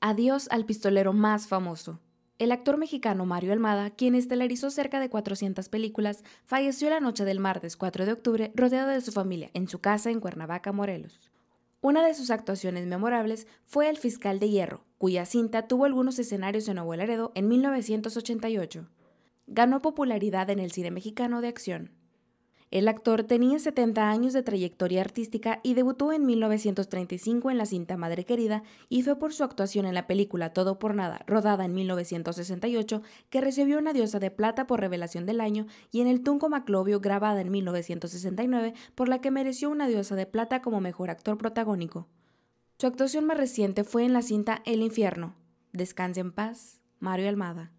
Adiós al pistolero más famoso. El actor mexicano Mario Almada, quien estelarizó cerca de 400 películas, falleció la noche del martes 4 de octubre rodeado de su familia en su casa en Cuernavaca, Morelos. Una de sus actuaciones memorables fue El fiscal de hierro, cuya cinta tuvo algunos escenarios en Nuevo Laredo en 1988. Ganó popularidad en el cine mexicano de acción. El actor tenía 70 años de trayectoria artística y debutó en 1935 en la cinta Madre Querida y fue por su actuación en la película Todo por Nada, rodada en 1968, que recibió una diosa de plata por revelación del año y en el Tunco Maclovio, grabada en 1969, por la que mereció una diosa de plata como mejor actor protagónico. Su actuación más reciente fue en la cinta El Infierno. Descanse en paz, Mario Almada.